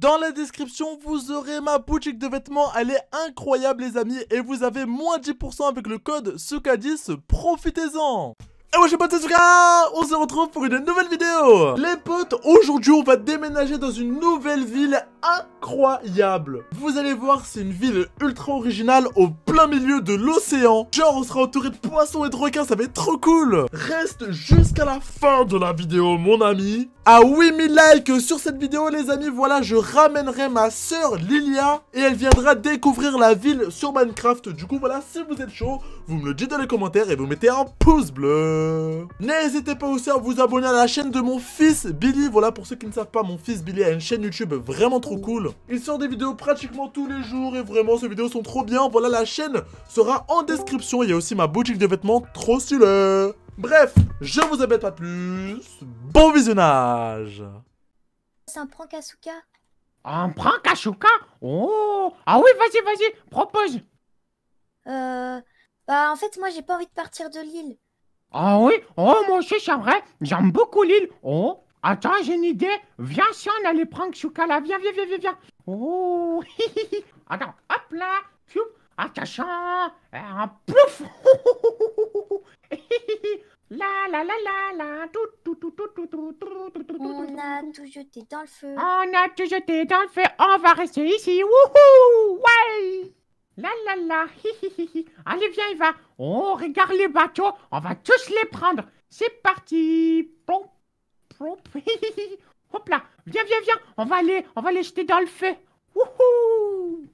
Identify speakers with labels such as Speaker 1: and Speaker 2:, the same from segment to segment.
Speaker 1: Dans la description, vous aurez ma boutique de vêtements, elle est incroyable les amis et vous avez moins 10% avec le code SUKA10, profitez-en et moi je pote on se retrouve pour une nouvelle vidéo Les potes, aujourd'hui on va déménager dans une nouvelle ville incroyable Vous allez voir, c'est une ville ultra originale au plein milieu de l'océan Genre on sera entouré de poissons et de requins, ça va être trop cool Reste jusqu'à la fin de la vidéo mon ami à 8000 likes sur cette vidéo les amis Voilà je ramènerai ma soeur Lilia Et elle viendra découvrir la ville sur Minecraft Du coup voilà si vous êtes chaud Vous me le dites dans les commentaires et vous mettez un pouce bleu euh, n'hésitez pas aussi à vous abonner à la chaîne de mon fils Billy. Voilà, pour ceux qui ne savent pas, mon fils Billy a une chaîne YouTube vraiment trop cool. Il sort des vidéos pratiquement tous les jours et vraiment, ces vidéos sont trop bien. Voilà, la chaîne sera en description. Il y a aussi ma boutique de vêtements trop stylée. Bref, je vous embête pas
Speaker 2: plus. Bon visionnage C'est un prank Asuka Un prank Asuka Oh Ah oui, vas-y, vas-y, propose Euh... Bah en fait, moi j'ai pas envie de partir de l'île. Ah oui Oh, moi aussi, c'est vrai. J'aime beaucoup l'île. Oh, attends, j'ai une idée. Viens, si on allait prendre Choukala. Viens, viens, viens, viens, viens. Oh, Attends, hop là. Fiu. Attachant. Et un plouf. La la la la la, tout tout tout tout tout tout On a tout jeté dans le feu. On a tout jeté dans le feu. On va rester ici. Wouhou! Ouais! La la la, Allez, viens, va. On regarde les bateaux, on va tous les prendre. C'est parti. Hop là, viens, viens, viens. On va aller, on va les jeter dans le feu. Wouhou!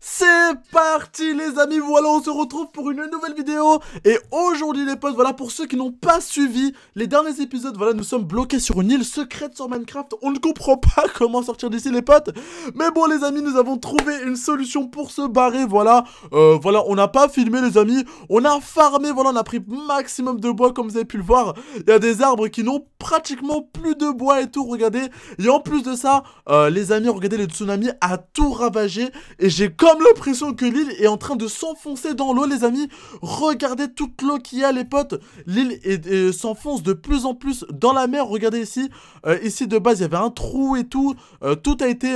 Speaker 2: C'est c'est parti les amis,
Speaker 1: voilà on se retrouve pour une nouvelle vidéo Et aujourd'hui les potes, voilà pour ceux qui n'ont pas suivi les derniers épisodes Voilà nous sommes bloqués sur une île secrète sur Minecraft On ne comprend pas comment sortir d'ici les potes Mais bon les amis nous avons trouvé une solution pour se barrer Voilà, euh, voilà on n'a pas filmé les amis On a farmé, voilà on a pris maximum de bois comme vous avez pu le voir Il y a des arbres qui n'ont pratiquement plus de bois et tout regardez Et en plus de ça, euh, les amis regardez le tsunami a tout ravagé Et j'ai comme l'impression que l'île est en train de s'enfoncer dans l'eau, les amis. Regardez toute l'eau qu'il y a, les potes. L'île euh, s'enfonce de plus en plus dans la mer. Regardez ici. Euh, ici, de base, il y avait un trou et tout. Euh, tout a été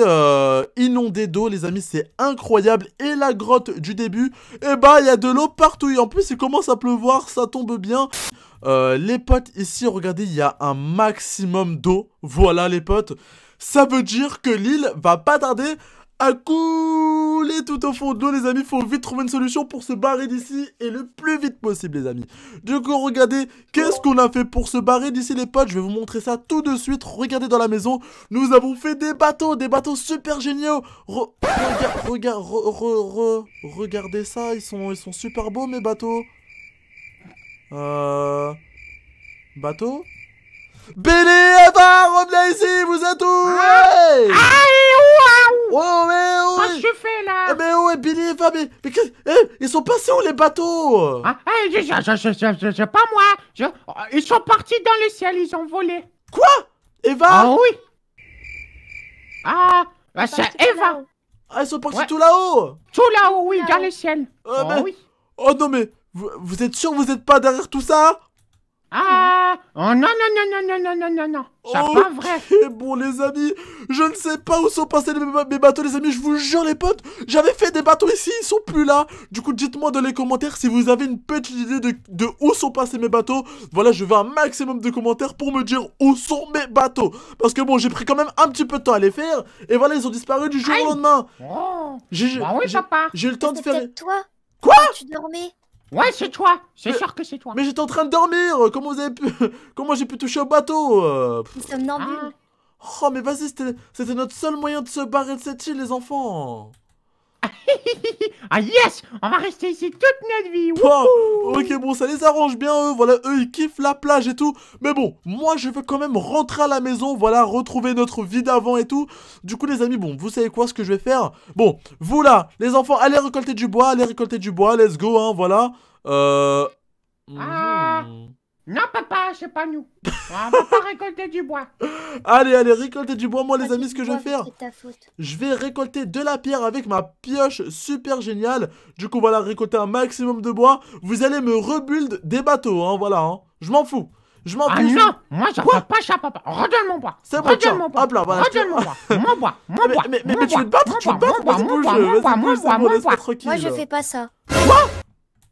Speaker 1: inondé d'eau, les amis. C'est incroyable. Et la grotte du début, Et eh bah, il y a de l'eau partout. Et en plus, il commence à pleuvoir. Ça tombe bien. les potes, ici, regardez, il y a un maximum d'eau. Voilà, les potes. Ça veut dire que l'île va pas tarder a couler tout au fond de l'eau, les amis. Faut vite trouver une solution pour se barrer d'ici et le plus vite possible, les amis. Du coup, regardez, qu'est-ce qu'on a fait pour se barrer d'ici, les potes Je vais vous montrer ça tout de suite. Regardez dans la maison, nous avons fait des bateaux, des bateaux super géniaux. regardez ça, ils sont, ils sont super beaux, mes bateaux. Euh... Bateau Billy Eva, revenez ici, vous êtes où
Speaker 2: ah, ouais. Oh, mais Qu'est-ce que je fais là eh, Mais où est Billy et Fabi mais, que eh, ils sont passés où les bateaux ah, eh, je, je, Pas moi je, oh, Ils sont partis dans le ciel, ils ont volé Quoi Eva Ah oui Ah, bah, c'est Eva Ah, ils sont partis tout là-haut Tout là-haut, oui, dans le ciel ah, oh, oui.
Speaker 1: oh non, mais vous, vous êtes sûr que vous n'êtes pas derrière tout ça ah Oh non, non, non, non, non, non, non, non, C'est oh, pas vrai Et bon, les amis, je ne sais pas où sont passés mes bateaux, les amis, je vous jure, les potes, j'avais fait des bateaux ici, ils sont plus là Du coup, dites-moi dans les commentaires si vous avez une petite idée de, où sont passés mes bateaux. Voilà, je veux un maximum de commentaires pour me dire où sont mes bateaux. Parce que bon, j'ai pris quand même un petit peu de temps à les faire, et voilà, ils ont disparu du jour au lendemain.
Speaker 2: Oh. J'ai bah oui,
Speaker 1: eu le temps de faire... toi Quoi Ouais, c'est toi. C'est sûr que c'est toi. Mais j'étais en train de dormir. Comment vous avez pu Comment j'ai pu toucher au bateau euh, ah. Oh, mais vas-y, c'était notre seul moyen de se barrer de cette île, les enfants. Ah, ah yes On va rester ici toute notre vie Ok bon ça les arrange bien eux, voilà eux ils kiffent la plage et tout Mais bon, moi je veux quand même rentrer à la maison, voilà retrouver notre vie d'avant et tout Du coup les amis, bon vous savez quoi ce que je vais faire Bon, vous là, les enfants allez récolter du bois, allez récolter du bois, let's go hein, voilà Euh...
Speaker 2: Ah. Mhm. Non, papa, c'est pas nous. On va pas récolter du bois.
Speaker 1: Allez, allez, récolter du bois. Moi, les amis, ce que je vais faire, je vais récolter de la pierre avec ma pioche super géniale. Du coup, voilà, récolter un maximum de bois. Vous allez me rebuild des bateaux, hein, voilà. Hein. Je m'en fous. Je m'en ah fous Ah non, moi j'en veux pas
Speaker 2: ça, papa. Redonne mon bois. C'est Mon bois. Hop là, voilà. Redonne mon bois. Mon bois, mon bois. Mais, tu veux te battre Tu veux te battre Mon Moi, je euh, fais pas ça. Quoi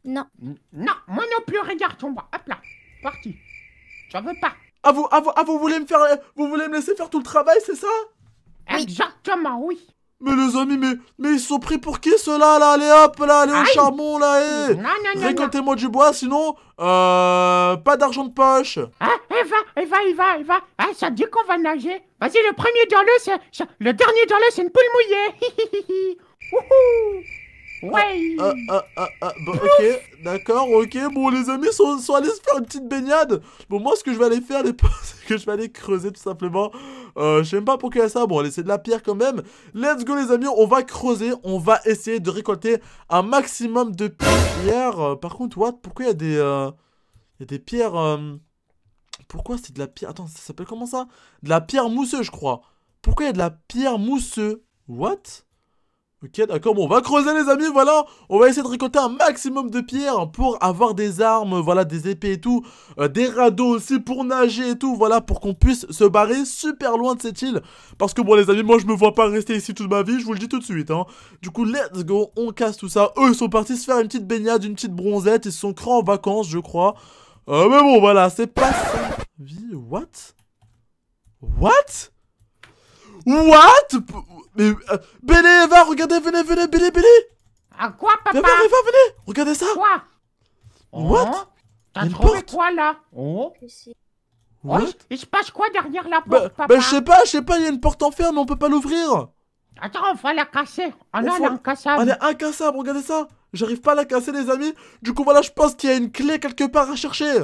Speaker 2: Non. Non, moi non plus, regarde ton bois. Hop là. Parti. J'en veux pas. Ah vous, ah vous, ah, vous voulez me faire, vous voulez me laisser faire tout le travail, c'est ça
Speaker 1: Exactement, oui. Mais les amis, mais, mais ils sont pris pour qui ceux-là, là Allez hop, là, allez au charbon, là, hé Récoltez-moi du bois, sinon, euh, pas d'argent de poche Ah,
Speaker 2: il eh, va, il eh, va, il eh, va, il va ah, ça dit qu'on va nager Vas-y, le premier dans l'eau, c'est... Le dernier dans l'eau, c'est une poule mouillée Wouhou
Speaker 1: Ouais ah, ah, ah, bah, ok, d'accord, ok. Bon, les amis sont, sont, allés se faire une petite baignade. Bon, moi, ce que je vais aller faire, c'est que je vais aller creuser tout simplement. Euh, je sais même pas y a ça. Bon, allez, c'est de la pierre quand même. Let's go, les amis. On va creuser. On va essayer de récolter un maximum de pierres. par contre, what Pourquoi il y a des. Euh, il y a des pierres. Euh, pourquoi c'est de la pierre. Attends, ça s'appelle comment ça De la pierre mousseuse, je crois. Pourquoi il y a de la pierre mousseuse What Ok, d'accord, bon, on va creuser les amis, voilà, on va essayer de récolter un maximum de pierres pour avoir des armes, voilà, des épées et tout, euh, des radeaux aussi pour nager et tout, voilà, pour qu'on puisse se barrer super loin de cette île, parce que bon les amis, moi je me vois pas rester ici toute ma vie, je vous le dis tout de suite, hein. Du coup, let's go, on casse tout ça, eux ils sont partis se faire une petite baignade, une petite bronzette, ils se sont crans en vacances, je crois, euh, mais bon, voilà, c'est pas ça, vie, what What What Mais. Euh, Bélé, regardez, venez, venez, Bélé, Bélé À quoi, papa Eva, Eva, venez
Speaker 2: Regardez ça Quoi What oh, T'as trouvé quoi là Oh, oh What Il se passe quoi derrière la bah, porte, bah, papa Bah, je sais
Speaker 1: pas, je sais pas, il y a une porte en fer, mais on peut pas l'ouvrir
Speaker 2: Attends, on va la casser Ah non, elle est incassable Elle est
Speaker 1: incassable, regardez ça J'arrive pas à la casser, les amis Du coup, voilà, je pense qu'il y a une clé quelque part à chercher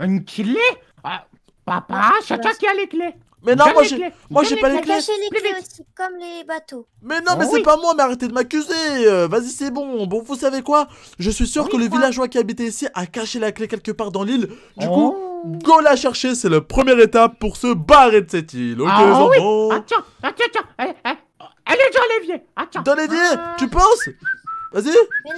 Speaker 1: Une clé ah, Papa, c'est toi qui as les clés mais non, moi j'ai, moi j'ai pas les clés. les aussi, comme les bateaux. Mais non, mais ah c'est pas moi, mais arrêtez de m'accuser. Euh, vas-y, c'est bon. Bon, vous savez quoi Je suis sûr que le villageois qui habitait ici a caché la clé quelque part dans l'île. Du oh. coup, go la chercher. C'est la première étape pour se barrer de cette île. Ok, ah, oui. Ah,
Speaker 2: ah, tiens tiens, eh, eh. tiens Elle est dans l'évier. Dans l'évier Tu penses Vas-y,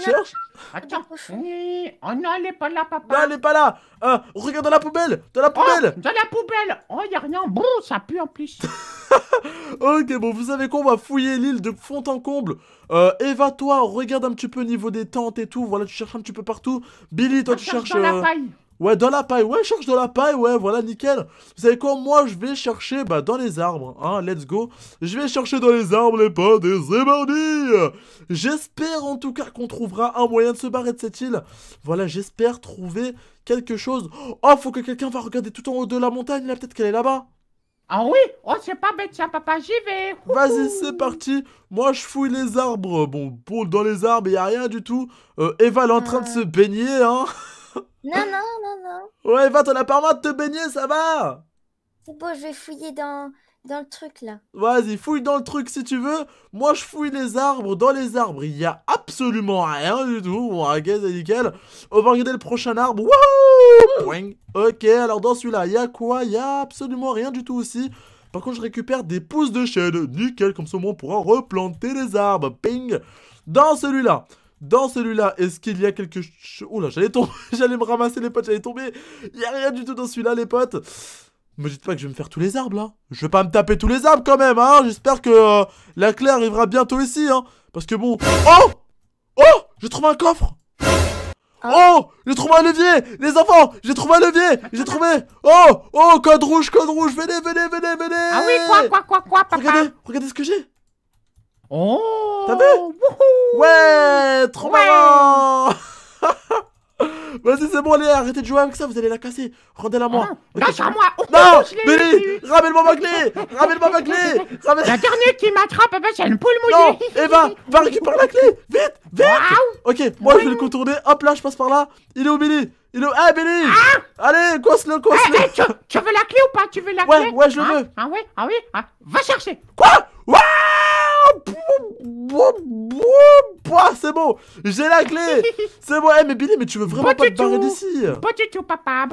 Speaker 2: cherche. Attends. Oh non, elle est pas là, papa. Non, elle est pas là. Euh, regarde dans la poubelle. Dans la oh, poubelle. dans la poubelle. Oh, y a rien. Bon, ça pue en plus. ok, bon, vous savez
Speaker 1: quoi, on va fouiller l'île de fond en comble. Euh, Eva, toi, regarde un petit peu au niveau des tentes et tout. Voilà, tu cherches un petit peu partout. Billy, toi, tu cherches. la euh, Ouais, dans la paille, ouais, cherche dans la paille, ouais, voilà, nickel. Vous savez quoi, moi, je vais chercher, bah, dans les arbres, hein, let's go. Je vais chercher dans les arbres les potes des c'est J'espère, en tout cas, qu'on trouvera un moyen de se barrer de cette île. Voilà, j'espère trouver quelque chose. Oh, faut que quelqu'un va regarder tout en haut de la montagne, là, peut-être qu'elle est là-bas. Ah oui
Speaker 2: Oh, c'est pas bête, tiens, papa, j'y vais
Speaker 1: Vas-y, c'est parti Moi, je fouille les arbres. Bon, dans les arbres, il a rien du tout. Euh, Eva, elle est en train de euh. se baigner, hein
Speaker 2: non, non, non, non.
Speaker 1: Ouais, va, t'en as pas de te baigner, ça va
Speaker 2: C'est beau je vais fouiller dans, dans le truc là.
Speaker 1: Vas-y, fouille dans le truc si tu veux. Moi, je fouille les arbres. Dans les arbres, il y a absolument rien du tout. Ok, c'est nickel. On va regarder le prochain arbre. Wouh Ok, alors dans celui-là, il y a quoi Il y a absolument rien du tout aussi. Par contre, je récupère des pousses de chêne. Nickel, comme ça, on pourra replanter les arbres. Ping Dans celui-là, dans celui-là, est-ce qu'il y a quelque chose... Oh là, j'allais tomber, j'allais me ramasser les potes, j'allais tomber. Il n'y a rien du tout dans celui-là, les potes. Me dites pas que je vais me faire tous les arbres, là. Je vais pas me taper tous les arbres, quand même, hein. J'espère que euh, la clé arrivera bientôt ici, hein. Parce que bon... Oh Oh J'ai trouvé un coffre ah. Oh J'ai trouvé un levier Les enfants J'ai trouvé un levier J'ai trouvé Oh Oh Code rouge, code rouge Venez, venez, venez, venez Ah oui, quoi, quoi, quoi, quoi, papa Regardez, regardez ce que j'ai Oh T'as vu wouhou. Ouais Trop marrant Vas-y, c'est bon, allez, arrêtez de jouer avec ça, vous allez la casser. Rendez-la ah, moi.
Speaker 2: moi. Oh, non, Billy,
Speaker 1: ramène-moi ma clé. Ramène-moi ma clé. La dernière qui m'attrape, c'est une poule mouillée. Non, Eva, va récupérer la clé. Vite, vite. Ok, moi, je vais le contourner. Hop là, je passe par là. Il est où, Billy il est... Eh, ah, Billy Allez, coince-le, coince-le eh, eh, tu,
Speaker 2: tu, veux la clé ou pas Tu veux la clé Ouais, ouais, je ah, veux. Ah ouais, ah oui ah. Va chercher. Quoi c'est bon J'ai la clé
Speaker 1: C'est bon eh, mais Billy, mais tu veux vraiment pas te barrer d'ici
Speaker 2: papa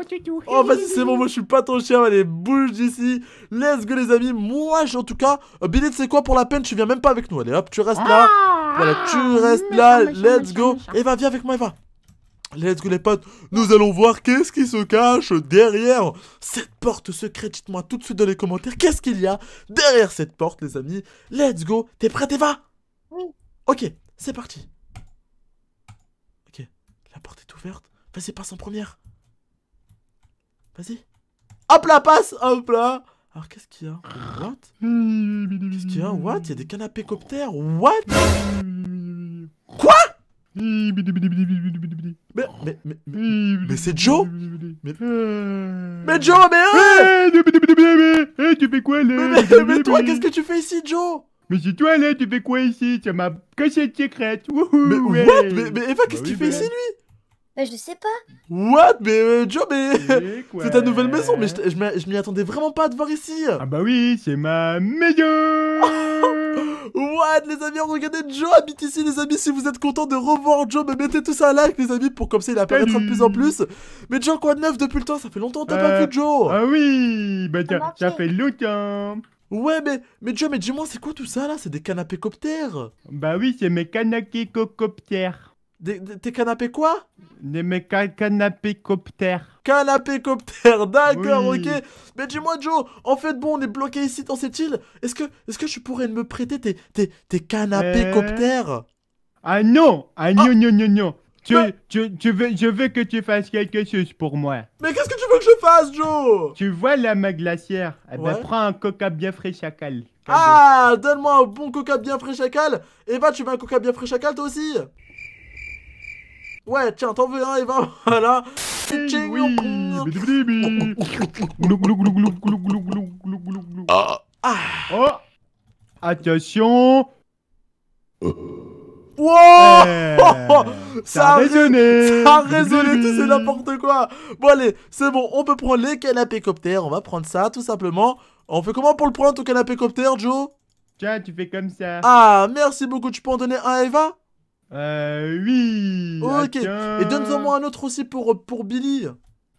Speaker 2: Oh vas-y, c'est bon,
Speaker 1: moi je suis pas ton chien, allez, bouge d'ici Let's go les amis Moi, en tout cas, euh, Billy, tu sais quoi, pour la peine, tu viens même pas avec nous. Allez, hop, tu restes là ah, Voilà, tu restes là, let's go Eva, viens avec moi, Eva Let's go les potes, nous allons voir qu'est-ce qui se cache derrière cette porte secrète. Dites-moi tout de suite dans les commentaires qu'est-ce qu'il y a derrière cette porte les amis. Let's go, t'es prêt Eva Ok, c'est parti. Ok, la porte est ouverte. Vas-y, passe en première. Vas-y. Hop là, passe Hop là alors qu'est-ce qu'il y a What Qu'est-ce qu'il y a What Il y a des canapés coptères What Quoi mais, mais, mais, c'est Joe mais, mais Joe, mais, hein eh, eh, Tu fais quoi là Mais, toi, qu'est-ce que tu fais ici, Joe mais c'est toi là, tu fais quoi ici C'est m'a cachette de secrète. Mais, what mais, Eva, qu'est-ce bah qu'il fait bah. ici
Speaker 2: lui bah, je sais pas.
Speaker 1: What Mais euh, Joe, mais c'est ta nouvelle maison, mais je, m'y attendais vraiment pas à te voir ici. Ah bah oui, c'est ma maison. What les amis, regardez Joe habite ici les amis, si vous êtes content de revoir Joe, mettez mettez ça un like les amis pour comme ça il apparaîtra de plus en plus. Mais Joe quoi de neuf depuis le temps, ça fait longtemps que t'as pas euh, vu Joe. Ah oui, bah ça fait longtemps. Ouais, mais, mais Joe, mais dis-moi, c'est quoi tout ça là C'est des canapés coptères Bah oui, c'est mes canapés coptères. Des, tes canapés quoi Des mes canapés coptères. Canapés coptères, d'accord, ok. Mais dis-moi, Joe, en fait, bon, on est bloqué ici dans cette île. Est-ce que, est-ce que je pourrais me prêter tes, tes, tes canapés euh, ah, ah non Ah non, non, non, non tu,
Speaker 2: tu, tu, veux, je veux que tu fasses quelque chose pour moi. Mais qu'est-ce que tu veux que je fasse, Joe Tu vois la ma glacière Eh ben, un coca bien frais chacal. Ah, donne-moi un
Speaker 1: bon coca bien frais chacal. Eva, tu veux un coca bien frais chacal, toi aussi Ouais, tiens, t'en veux un, Eva Voilà. Eh
Speaker 2: ah. ah. Oh, attention. Euh. Wow eh, ça, a résonné Ça a
Speaker 1: résonné, tout c'est n'importe quoi Bon allez, c'est bon, on peut prendre les canapés copter, on va prendre ça tout simplement. On fait comment pour le prendre ton canapé copter Joe
Speaker 2: Tiens, tu fais comme ça.
Speaker 1: Ah, merci beaucoup, tu peux en donner un à Eva Euh, oui Ok, et donne moi un autre aussi pour, pour Billy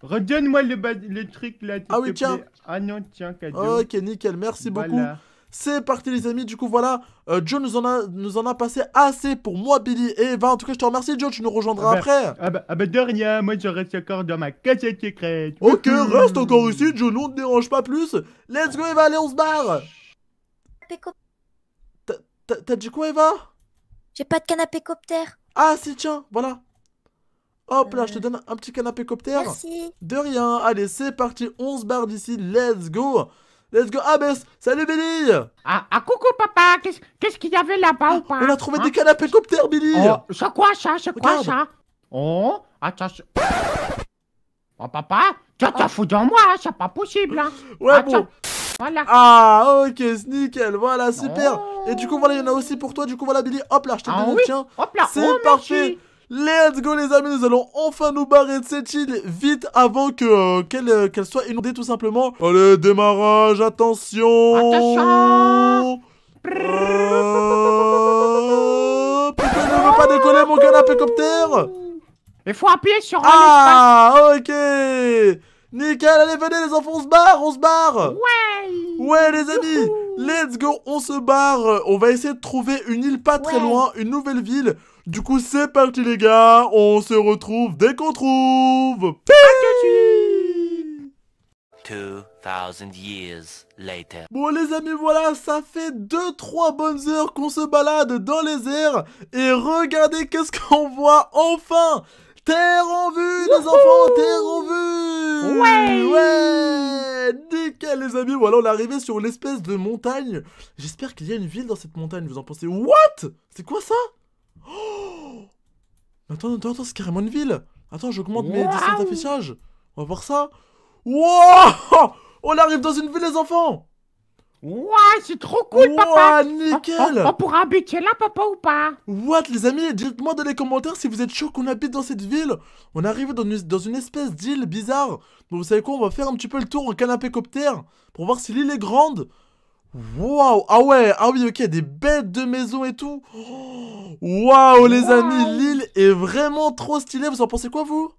Speaker 1: Redonne-moi le, le, truc là. Ah oui, tiens. Ah non, tiens, cadeau. Ok, nickel, merci beaucoup. C'est parti les amis, du coup voilà, John euh, Joe nous en, a, nous en a passé assez pour moi Billy et Eva, en tout cas je te remercie Joe, tu nous rejoindras ah bah, après ah bah, ah bah, de rien, moi je reste encore dans ma cachette secrète Ok, reste encore ici Joe, nous te dérange pas plus Let's go Eva, allez on se barre T'as dit quoi Eva J'ai pas de canapé copter Ah si tiens, voilà, Hop là, je te euh, donne un petit canapé coptère. Merci. De rien. Allez, c'est parti. 11 barre
Speaker 2: d'ici. Let's go. Let's go Ah salut Billy ah, ah coucou papa, qu'est-ce qu'il y avait là-bas ou pas On a trouvé hein des canapés coptères, Billy oh, C'est quoi ça C'est quoi ça Oh, attends... Oh papa, tu t'as fous moi, hein, c'est pas possible hein. Ouais bon voilà. Ah, ok, nickel, voilà, super. Oh. Et
Speaker 1: du coup, voilà, il y en a aussi pour toi. Du coup, voilà, Billy, hop là, je te ah donne, Hop là, c'est oh, parfait. Let's go les amis, nous allons enfin nous barrer de cette île vite avant que euh, euh, qu'elle soit inondée tout simplement. Allez, démarrage, attention Attention euh... ne veux pas décoller mon canapé copter Il faut appuyer sur Ah, ok Nickel, allez, venez les enfants, on se barre, on se barre
Speaker 2: Ouais
Speaker 1: Ouais les amis, let's go, on se barre On va essayer de trouver une île pas très loin, une nouvelle ville du coup, c'est parti les gars, on se retrouve dès qu'on trouve. Peace
Speaker 2: 2000 years later. Bon
Speaker 1: les amis voilà ça fait 2-3 bonnes heures qu'on se balade dans les airs et regardez qu'est-ce qu'on voit enfin Terre en vue les enfants Terre
Speaker 2: en vue
Speaker 1: Ouais Ouais Nickel les amis voilà on est arrivé sur l'espèce de montagne J'espère qu'il y a une ville dans cette montagne vous en pensez What C'est quoi ça Oh attends, attends, attends, c'est carrément une ville Attends, j'augmente mes distances d'affichage. On va voir ça. Wow On arrive dans une ville, les enfants Ouais, c'est trop cool, papa nickel on, pourra habiter là, papa, ou pas What, les amis Dites-moi dans les commentaires si vous êtes sûr qu'on habite dans cette ville On arrive dans une, dans une espèce d'île bizarre Donc vous savez quoi, on va faire un petit peu le tour en canapé copter pour voir si l'île est grande Waouh Ah ouais Ah oui, ok, des bêtes de maison et tout Waouh, les amis, l'île est vraiment trop stylée Vous en pensez quoi, vous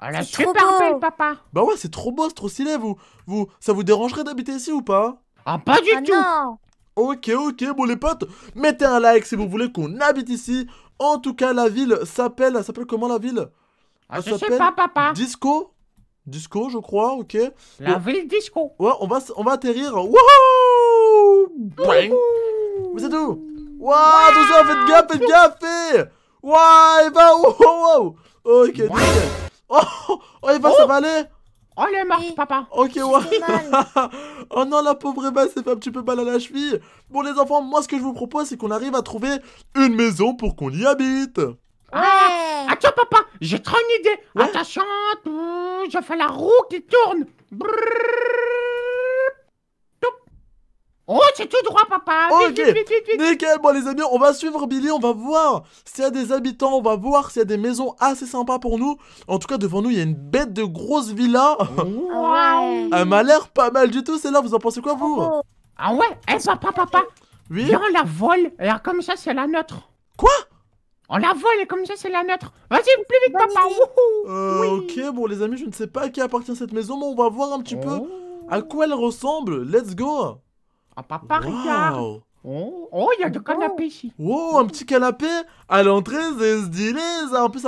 Speaker 1: Elle ah, est trop belle, papa Bah ouais, c'est trop beau, c'est trop stylé, vous, vous Ça vous dérangerait d'habiter ici ou pas Ah, pas du ah, tout Ok, ok, bon les potes, mettez un like si vous voulez qu'on habite ici. En tout cas, la ville s'appelle... s'appelle comment la ville ah, Je sais pas papa. Disco Disco, je crois, ok. La
Speaker 2: ville disco.
Speaker 1: Ouais, on va, on va atterrir. Wouhou vous êtes où Wouah, attention, faites gaffe, faites gaffe Wouah, Eva, wow, Ok, Oh, Eva, oh, ça va aller Oh, elle oh, est morte, papa Ok, Oh non, la pauvre Eva s'est fait un petit peu mal à la cheville Bon, les enfants, moi, ce que je vous propose, c'est qu'on arrive à trouver une maison pour qu'on y habite ah, Attends, papa,
Speaker 2: j'ai trop une idée Attention, je fais la roue qui tourne c'est tout droit, papa. Ok,
Speaker 1: nickel. Bon, les amis, on va suivre Billy, on va voir s'il y a des habitants, on va voir s'il y a des maisons assez sympas pour nous. En tout cas, devant nous, il y a une bête de grosse villa.
Speaker 2: Wow. Elle m'a l'air pas mal du tout, celle-là. Vous en pensez quoi, vous Ah ouais, elle pas, papa. Oui. on la vole. Et comme ça, c'est la nôtre. Quoi on la vole et comme ça c'est la nôtre. Vas-y, plus vite papa.
Speaker 1: Euh, ok, bon les amis, je ne sais pas à qui appartient cette maison, mais on va voir un petit peu oh. à quoi elle ressemble. Let's go. Ah, papa, regarde oh, oh, il y a du canapé ici. Wow, un petit canapé à l'entrée, c'est stylé ça. En plus,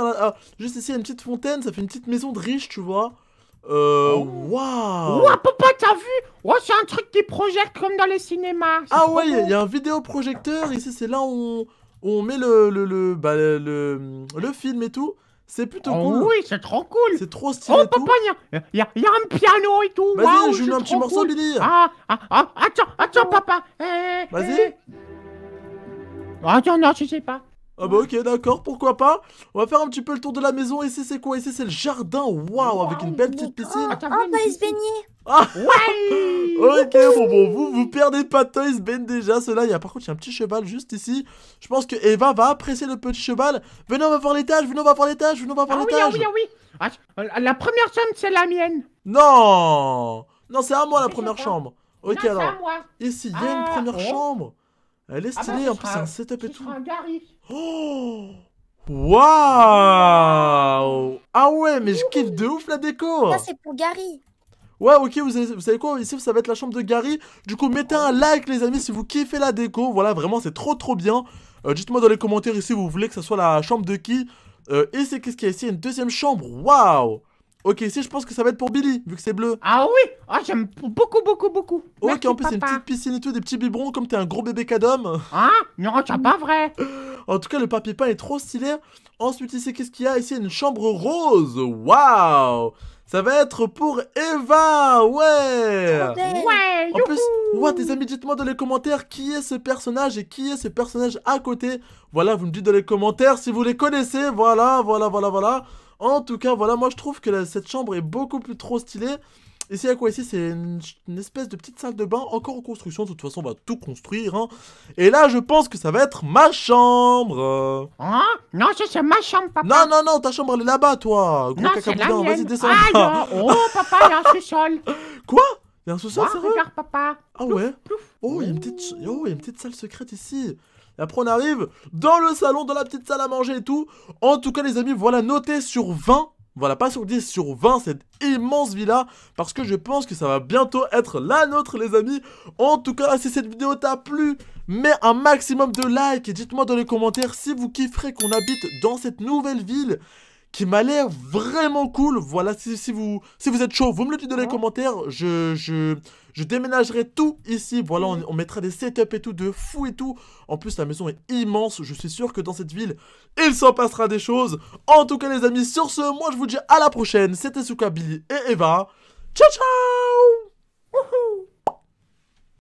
Speaker 1: juste ici, il y a une petite fontaine, ça fait une petite maison de riche, tu vois. Euh, waouh! Wow. papa,
Speaker 2: t'as vu? Oh, c'est un truc qui projette comme dans les cinémas. Ah ouais, il y, a un
Speaker 1: vidéoprojecteur. Ici, c'est là où on, met bah, le, le, le, film et tout. C'est
Speaker 2: plutôt oh cool. Oui, c'est trop cool. C'est trop stylé. Oh, papa, il y, y, a un piano et tout. Vas-y, wow, je joue un petit morceau, cool. Ah, ah, ah, attends, attends, papa. Eh, eh, Vas-y.
Speaker 1: Eh. Attends, non, je sais pas. Ah bah ok d'accord pourquoi pas On va faire un petit peu le tour de la maison ici c'est quoi ici c'est le jardin waouh avec une belle petite piscine Oh, on peut se baigner ah, ah. Ok bon bon vous vous perdez pas de temps il se déjà cela il y a par contre il y a un petit cheval juste ici Je pense que Eva va apprécier le petit cheval Venez on va voir l'étage venez on va voir l'étage venez on va voir ah, oui, ah oui ah oui ah, La première chambre c'est la mienne Non Non c'est à moi la première chambre Ok alors à moi. ici il y a une première ah. chambre Elle est stylée bah, en plus c'est un setup et tout Oh Waouh Ah ouais, mais je kiffe de ouf la déco Ça, c'est pour Gary Ouais, ok, vous, savez quoi Ici, ça va être la chambre de Gary. Du coup, mettez un like, les amis, si vous kiffez la déco. Voilà, vraiment, c'est trop, trop bien. Euh, dites-moi dans les commentaires ici, vous voulez que ça soit la chambre de qui euh, Et c'est qu'est-ce qu'il y a ici Une deuxième chambre Waouh Ok, ici, je pense que ça va être pour Billy, vu que c'est bleu. Ah oui Ah, j'aime beaucoup, beaucoup, beaucoup. Ok, en plus, c'est une petite piscine et tout, des petits biberons, comme t'es un gros bébé cadom. Hein Non, c'est pas vrai En tout cas, le papier peint est trop stylé. Ensuite, ici, qu'est-ce qu'il y a Ici, une chambre rose. Waouh ça va être pour Eva Ouais Ouais En plus, ouais, amis, dites-moi dans les commentaires qui est ce personnage et qui est ce personnage à côté. Voilà, vous me dites dans les commentaires si vous les connaissez. Voilà, voilà, voilà, voilà. En tout cas, voilà, moi je trouve que cette chambre est beaucoup plus trop stylée. Ici, à quoi ici C'est une, espèce de petite salle de bain, encore en construction. De toute façon, on va tout construire. Hein. Et là, je pense que ça va être ma chambre. Hein Non, c'est ma chambre, papa. Non, non, non, ta chambre, elle est là-bas, toi. Gros mienne. vas-y, descends. Ah, oh, papa, il y a un sous-sol. Quoi Il y a un sous-sol, sérieux regarde, papa. Ah ouais Oh, il y une petite... oh, il y a une petite salle secrète ici. Et après, on arrive dans le salon, dans la petite salle à manger et tout. En tout cas, les amis, voilà, noté sur 20. Voilà, pas sur 10, sur 20, cette immense villa, parce que je pense que ça va bientôt être la nôtre, les amis. En tout cas, si cette vidéo t'a plu, mets un maximum de likes et dites-moi dans les commentaires si vous kifferez qu'on habite dans cette nouvelle ville qui m'a l'air vraiment cool. Voilà, si, vous, si vous êtes chaud, vous me le dites dans les commentaires. Je, je, déménagerai tout ici. Voilà, on, mettra des setups et tout, de fou et tout. En plus, la maison est immense. Je suis sûr que dans cette ville, il s'en passera des choses. En tout cas, les amis, sur ce, moi, je vous dis à la prochaine. C'était Billy et Eva. Ciao, ciao